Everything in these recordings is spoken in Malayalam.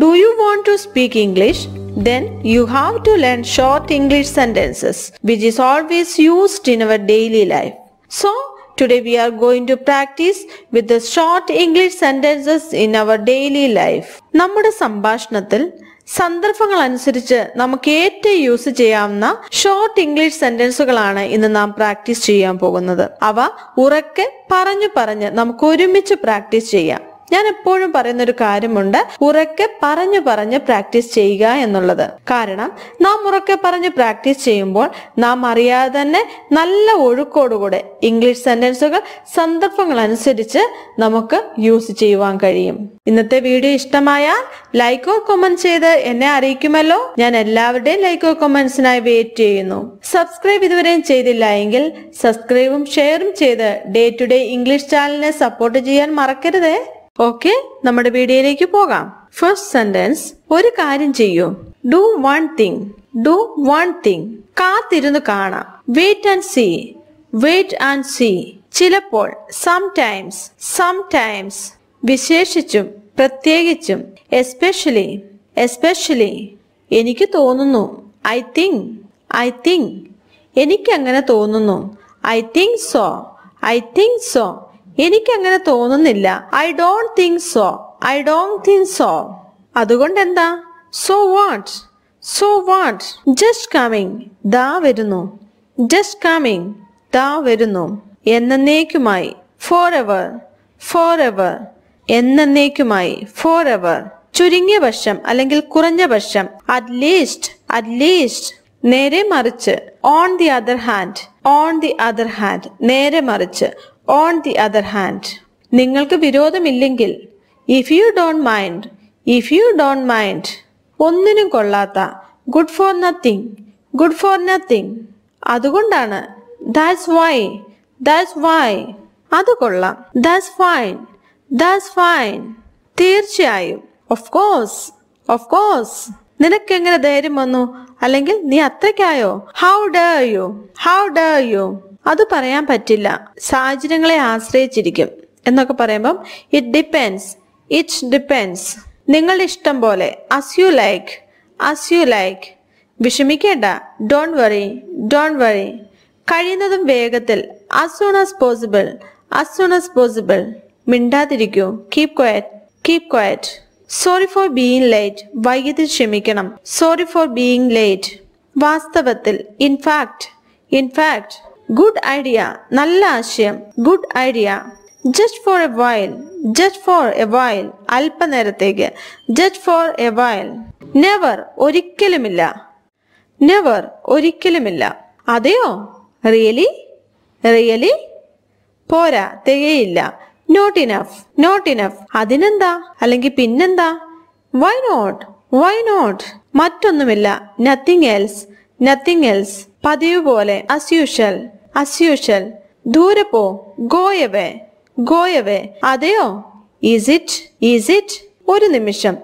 Do you want to speak English? Then you have to learn short English sentences, which is always used in our daily life. So, today we are going to practice with the short English sentences in our daily life. നമ്മുടെ സംഭാഷണത്തിൽ സന്ദർഭങ്ങൾ അനുസരിച്ച് നമുക്ക് ഏറ്റവും യൂസ് ചെയ്യാവുന്ന ഷോർട്ട് ഇംഗ്ലീഷ് സെന്റൻസുകളാണ് ഇന്ന് നാം പ്രാക്ടീസ് ചെയ്യാൻ പോകുന്നത് അവ ഉറക്കെ പറഞ്ഞു പറഞ്ഞ് നമുക്ക് ഒരുമിച്ച് പ്രാക്ടീസ് ചെയ്യാം ഞാൻ എപ്പോഴും പറയുന്ന ഒരു കാര്യമുണ്ട് ഉറക്കെ പറഞ്ഞു പറഞ്ഞ് പ്രാക്ടീസ് ചെയ്യുക എന്നുള്ളത് കാരണം നാം ഉറക്കെ പറഞ്ഞ് പ്രാക്ടീസ് ചെയ്യുമ്പോൾ നാം അറിയാതെ തന്നെ നല്ല ഒഴുക്കോടുകൂടെ ഇംഗ്ലീഷ് സെന്റൻസുകൾ സന്ദർഭങ്ങൾ അനുസരിച്ച് നമുക്ക് യൂസ് ചെയ്യുവാൻ കഴിയും ഇന്നത്തെ വീഡിയോ ഇഷ്ടമായാൽ ലൈക്കോ കമന്റ് ചെയ്ത് എന്നെ അറിയിക്കുമല്ലോ ഞാൻ എല്ലാവരുടെയും ലൈക്കോ കമന്റ്സിനായി വെയിറ്റ് ചെയ്യുന്നു സബ്സ്ക്രൈബ് ഇതുവരെയും ചെയ്തില്ല എങ്കിൽ സബ്സ്ക്രൈബും ഷെയറും ചെയ്ത് ഡേ ടു ഡേ ഇംഗ്ലീഷ് ചാനലിനെ സപ്പോർട്ട് ചെയ്യാൻ മറക്കരുതേ ഓക്കെ നമ്മുടെ വീഡിയോയിലേക്ക് പോകാം ഫസ്റ്റ് സെന്റൻസ് ഒരു കാര്യം ചെയ്യൂ do one thing do one thing കാത്തിരുന്ന് കാണാം wait and see wait and see ചിലപ്പോൾ സം ടൈംസ് വിശേഷിച്ചും പ്രത്യേകിച്ചും എസ്പെഷ്യലി എസ്പെഷ്യലി എനിക്ക് തോന്നുന്നു ഐ തിങ്ക് ഐ തിങ്ക് എനിക്കങ്ങനെ തോന്നുന്നു I think so I think so എനിക്കങ്ങനെ തോന്നുന്നില്ല I don't think so I don't think so അതുകൊണ്ട് എന്താ so what so what just coming ദാ വരുന്നു ജസ്റ്റ് കമ്മിങ് ദാ വരുന്നു എന്നേക്കുമായി ഫോർ എവർ ഫോർ എവർ എന്നേക്കുമായി ഫോർ എവർ ചുരുങ്ങിയ പക്ഷം അല്ലെങ്കിൽ കുറഞ്ഞ പക്ഷം അറ്റ്ലീസ്റ്റ് അറ്റ്ലീസ്റ്റ് നേരെ മറിച്ച് on the other hand on the other hand നേരെ മറിച്ച് ഓൺ ദി അതർ ഹാൻഡ് നിങ്ങൾക്ക് വിരോധമില്ലെങ്കിൽ if you don't mind if you don't mind ഒന്നിനും കൊള്ളാത്ത good for nothing good for nothing അതുകൊണ്ടാണ് ദാറ്റ്സ് വൈ ദാറ്റ്സ് വൈ അത് കൊള്ളാം ദാറ്റ്സ് ഫൈൻ ദാറ്റ്സ് ഫൈൻ തീർച്ചയായും ഓഫ് കോഴ്സ് ഓഫ് കോഴ്സ് നിനക്ക് എങ്ങനെ ധൈര്യം വന്നു അല്ലെങ്കിൽ നീ അത്രയ്ക്കായോ how dare you how dare you അത് പറയാൻ പറ്റില്ല സാഹചര്യങ്ങളെ ആശ്രയിച്ചിരിക്കും എന്നൊക്കെ പറയുമ്പം ഇറ്റ് ഡിപ്പെൻസ് ഇറ്റ് ഡിപ്പെൻസ് നിങ്ങളുടെ ഇഷ്ടം പോലെ as you like as you like വിഷമിക്കേണ്ട ഡോണ്ട് വറി ഡോണ്ട് വറി കഴിയുന്നതും വേഗത്തിൽ as soon as possible as soon as possible മിണ്ടാതിരിക്കൂ keep quiet keep quiet sorry for being late വൈകിട്ട് ക്ഷമിക്കണം സോറി ഫോർ ബീയിങ് ലേറ്റ് വാസ്തവത്തിൽ ഇൻഫാക്ട് ഇൻഫാക്ട് ഗുഡ് ഐഡിയ നല്ല ആശയം good idea just for a while just for a while അല്പനേരത്തേക്ക് just for a while never ഒരിക്കലുമില്ല നെവർ ഒരിക്കലുമില്ല അതെയോ റിയലി റിയലി പോരാ തികയില്ല നോട്ട് ഇനഫ് നോട്ട് ഇനഫ് അതിനെന്താ അല്ലെങ്കിൽ പിന്നെന്താ വൈ നോട്ട് വൈ നോട്ട് മറ്റൊന്നുമില്ല നത്തിങ് എൽസ് നത്തിങ് എൽസ് പതിവ് പോലെ അസ്യൂഷൽ അസ്യൂഷൽ ദൂരെ പോ ഗോയവേ ഗോയവേ അതെയോ ഈസ് ഇറ്റ് ഈസ് ഇറ്റ് ഒരു നിമിഷം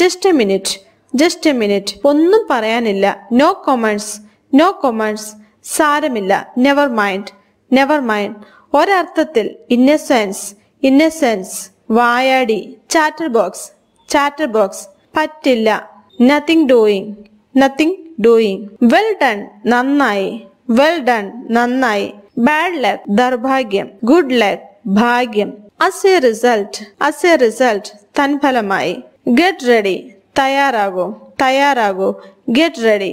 just a minute just a minute ഒന്നും പറയാനില്ല നോ കൊമേഴ്സ് നോ കൊമേഴ്സ് സാരമില്ല നെവർ മൈൻഡ് നെവർ മൈൻഡ് ഒരർത്ഥത്തിൽ ഇന്നസെൻസ് ഇന്നസെൻസ് വായാടി ചാറ്റർ ബോക്സ് ചാറ്റർ ബോക്സ് പറ്റില്ല nothing doing nothing doing well done നന്നായി വെൽ ഡൺ നന്നായി ബാഡ് ലക്ക് ദൗർഭാഗ്യം ഗുഡ് ലക്ക് ഭാഗ്യം as a result as a result തൻഫലമായി ഗെറ്റ് റെഡി തയ്യാറാകൂ തയ്യാറാകൂ get ready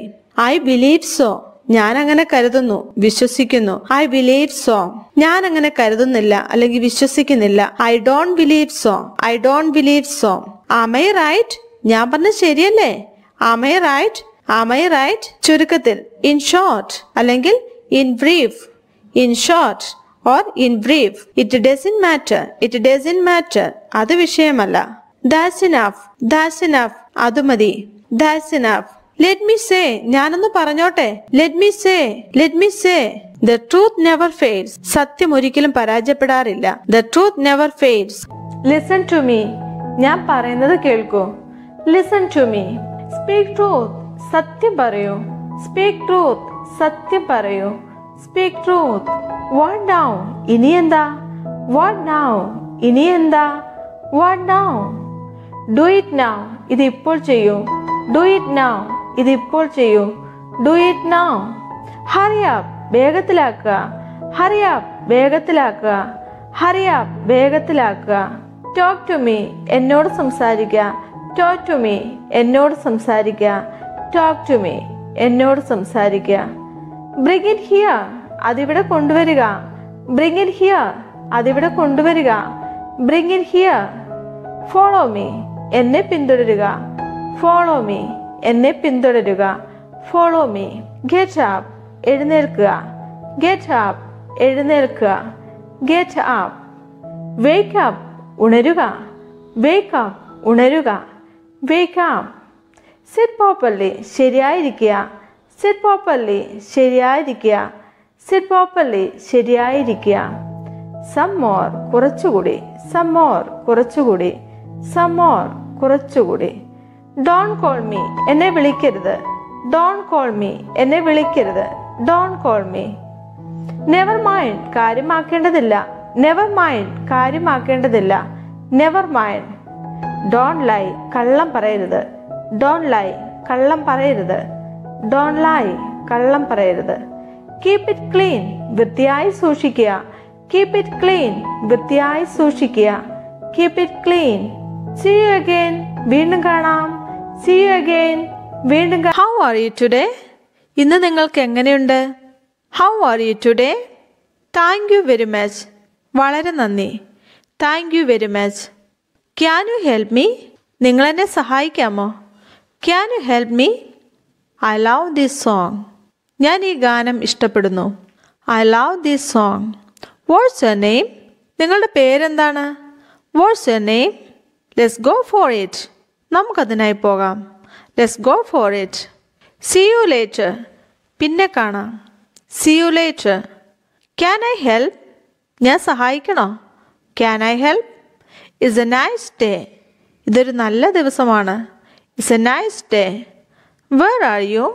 I believe so ഞാൻ അങ്ങനെ കരുതുന്നു വിശ്വസിക്കുന്നു ഐ ബിലീവ് സോ ഞാൻ അങ്ങനെ കരുതുന്നില്ല അല്ലെങ്കിൽ വിശ്വസിക്കുന്നില്ല I don't believe so I don't believe so am I right ഞാൻ പറഞ്ഞ ശരിയല്ലേ അമൈ റൈറ്റ് ആമൈ റൈറ്റ് ചുരുക്കത്തിൽ ഇൻ ഷോർട്ട് അല്ലെങ്കിൽ in brief in short or in brief it doesn't matter it doesn't matter അത് വിഷയമല്ല ദാറ്റ്സ് ഇനഫ് ദാറ്റ്സ് ഇനഫ് അത് മതി that's enough let me say ഞാനൊന്ന് പറഞ്ഞോട്ടെ let me say let me say the truth never fails സത്യം ഒരിക്കലും പരാജയപ്പെടാറില്ല the truth never fails listen to me ഞാൻ പറയുന്നത് കേൾക്കൂ listen to me speak truth സത്യം പറയൂ സ്പീക്ക് ട്രൂത്ത് സത്യം പറയൂ സ്പീക്ക് ട്രൂത്ത് വാട്ട് നൗ ഇനി എന്താ വാട്ട് നൗ ഇനി എന്താ what now do it now ഇത് ഇപ്പോൾ ചെയ്യൂ ഡു ഇറ്റ് നൗ ഇത് ഇപ്പോൾ ചെയ്യൂ ഡു ഇറ്റ് നൗ ഹറിയാപ്പ് വേഗത്തിലാക്കുക ഹറിയാപ്പ് വേഗത്തിലാക്കുക ഹറിയാപ്പ് വേഗത്തിലാക്കുക ടോക്ക് ടു മീ എന്നോട് സംസാരിക്കുക ടോക്ക് ടു മീ എന്നോട് സംസാരിക്കുക ടോക്ക് ടു മീ എന്നോട് സംസാരിക്കുക ബ്രിങ് ഇറ്റ് ഹിയർ അതിവിടെ കൊണ്ടുവരിക ബ്രിങ് ഇറ്റ് ഹിയർ അതിവിടെ കൊണ്ടുവരിക bring it here follow me എന്നെ പിന്തുടരുക ഫോളോ മീ എന്നെ പിന്തുടരുക ഫോളോ മീ ഗെറ്റ് ആപ്പ് എഴുന്നേൽക്കുക ഗെറ്റ് ആപ്പ് എഴുന്നേൽക്കുക ഗെറ്റ് ആപ്പ് വേക്ക് ആപ്പ് ഉണരുക വേക്ക് ആപ്പ് ഉണരുക വേക്ക് ആപ്പ് സിറ്റ് പ്രോപ്പർലി ശരിയായിരിക്കുക സിറ്റ് പ്രോപ്പർലി ശരിയായിരിക്കുക സിറ്റ് പ്രോപ്പർലി ശരിയായിരിക്കുക സം മോർ കുറച്ചുകൂടി സം മോർ കുറച്ചുകൂടി സം മോർ കുറച്ചുകൂടി ഡോൺ കോൾ മീ എന്നെ വിളിക്കരുത് ഡോൺ കോൾ മീ എന്നെ വിളിക്കരുത് don't call me never mind കാര്യമാക്കേണ്ടതില്ല നെവർ മൈൻഡ് കാര്യമാക്കേണ്ടതില്ല നെവർ മൈൻഡ് ഡോൺ ലൈ കള്ളം പറയരുത് ഡോൺ ലൈ കള്ളം പറയരുത് ഡോൺ ലൈ കള്ളം പറയരുത് കീപ് ഇറ്റ് ക്ലീൻ വൃത്തിയായി സൂക്ഷിക്കുക കീപ് ഇറ്റ് ക്ലീൻ വൃത്തിയായി സൂക്ഷിക്കുക keep it clean see you again വീണ്ടും കാണാം സി യു അഗെയിൻ വീണ്ടും ഹൗ ആർ യു ടുഡേ ഇന്ന് നിങ്ങൾക്ക് എങ്ങനെയുണ്ട് how are you today thank you very much വളരെ നന്ദി thank you very much can you help me നിങ്ങളെന്നെ സഹായിക്കാമോ can you help me I love this song ഞാൻ ഈ ഗാനം ഇഷ്ടപ്പെടുന്നു I love this song what's your name നിങ്ങളുടെ പേരെന്താണ് what's your name let's go for it നമുക്കതിനായി പോകാം let's go for it see you late പിന്നെ കാണാം see you late can I help ഞാൻ സഹായിക്കണോ can I help is a nice day ഇതൊരു നല്ല ദിവസമാണ് it's a nice day where are you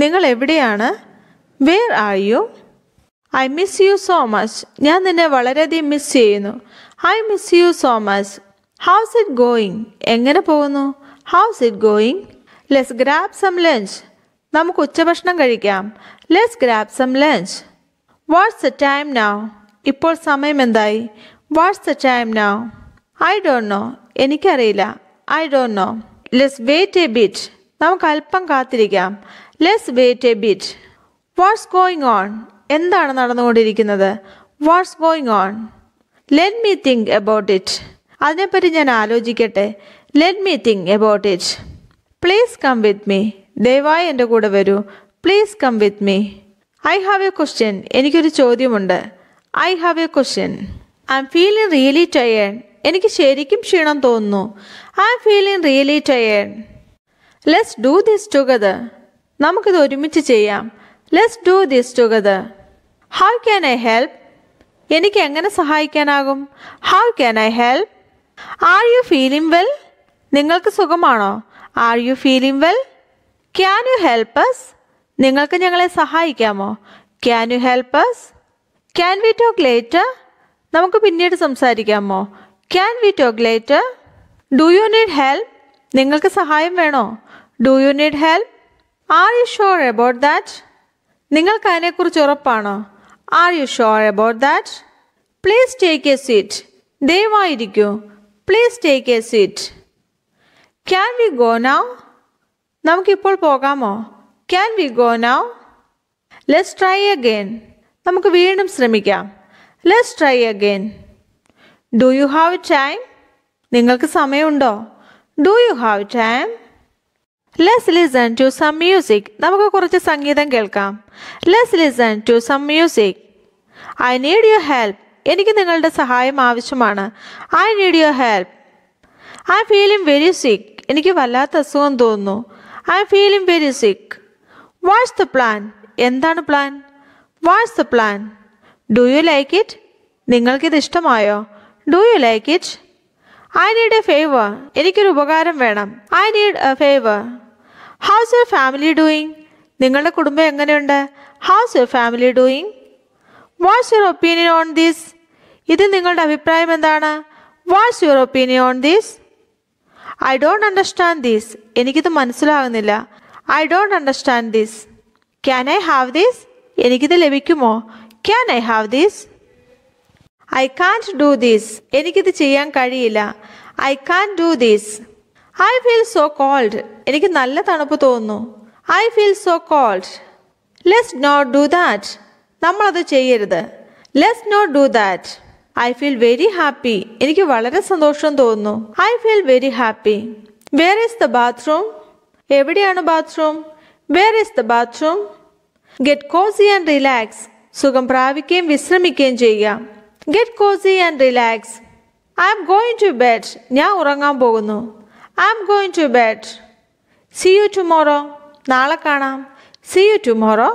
നിങ്ങൾ എവിടെയാണ് where are you I miss you so much ഞാൻ നിന്നെ വളരെയധികം മിസ് ചെയ്യുന്നു I miss you so much how's it going എങ്ങനെ പോകുന്നു how's it going let's grab some lunch നമുക്ക് ഉച്ചഭക്ഷണം കഴിക്കാം let's grab some lunch what's the time now ഇപ്പോൾ സമയം എന്തായി what's the time now I don't know എനിക്കറിയില്ല I don't know let's wait a bit നമുക്ക് അല്പം കാത്തിരിക്കാം let's wait a bit what's going on എന്താണ് നടന്നുകൊണ്ടിരിക്കുന്നത് what's going on let me think about it അതിനെപ്പറ്റി ഞാൻ ആലോചിക്കട്ടെ let me think about it please come with me ദയവായി എൻ്റെ കൂടെ വരൂ please come with me I have a question എനിക്കൊരു ചോദ്യമുണ്ട് I have a question I'm feeling really tired എനിക്ക് ശരിക്കും ക്ഷീണം തോന്നുന്നു I'm feeling really tired let's do this together നമുക്കിത് ഒരുമിച്ച് ചെയ്യാം let's do this together how can I help എനിക്ക് എങ്ങനെ സഹായിക്കാനാകും how can I help are you feeling well നിങ്ങൾക്ക് സുഖമാണോ are you feeling well can you help us നിങ്ങൾക്ക് ഞങ്ങളെ സഹായിക്കാമോ can you help us can we talk later നമുക്ക് പിന്നീട് സംസാരിക്കാമോ can we talk later do you need help നിങ്ങൾക്ക് സഹായം വേണോ do you need help are you sure about that നിങ്ങൾക്ക് അതിനെക്കുറിച്ച് ഉറപ്പാണോ are you sure about that please take a seat ദയവായിരിക്കൂ please take a seat can we go now നമുക്കിപ്പോൾ പോകാമോ can we go now let's try again നമുക്ക് വീണ്ടും ശ്രമിക്കാം let's try again do you have time നിങ്ങൾക്ക് സമയമുണ്ടോ do you have time let's listen to some music നമുക്ക് കുറച്ച് സംഗീതം കേൾക്കാം let's listen to some music I need you help എനിക്ക് നിങ്ങളുടെ സഹായം ആവശ്യമാണ് I need you help I feeling very sick എനിക്ക് വല്ലാത്ത അസുഖം തോന്നുന്നു I feeling very sick what's the plan എന്താണ് plan what's the plan do you like it നിങ്ങൾക്കിത് ഇഷ്ടമായോ do you like it I need a favour എനിക്കൊരു ഉപകാരം വേണം I need a favour how's your family doing നിങ്ങളുടെ കുടുംബം എങ്ങനെയുണ്ട് how's your family doing what's your opinion on these ഇത് നിങ്ങളുടെ അഭിപ്രായം എന്താണ് what's your opinion on these I don't understand these എനിക്കിത് മനസ്സിലാകുന്നില്ല I don't understand these can I have these എനിക്കിത് ലഭിക്കുമോ can I have these I can do these എനിക്കിത് ചെയ്യാൻ കഴിയില്ല I can do these I feel so cold എനിക്ക് നല്ല തണുപ്പ് തോന്നുന്നു I feel so cold let's not do that നമ്മളത് ചെയ്യരുത് less not do that I feel very happy എനിക്ക് വളരെ സന്തോഷം തോന്നുന്നു I feel very happy where is the bathroom എവിടെയാണ് bathroom where is the bathroom get cosy and relax സുഖം പ്രാപിക്കുകയും വിശ്രമിക്കുകയും ചെയ്യാം get cosy and relax I am going to bed ഞാൻ ഉറങ്ങാൻ പോകുന്നു I am going to bed see you tomorrow നാളെ കാണാം സി യു ടുമോറോ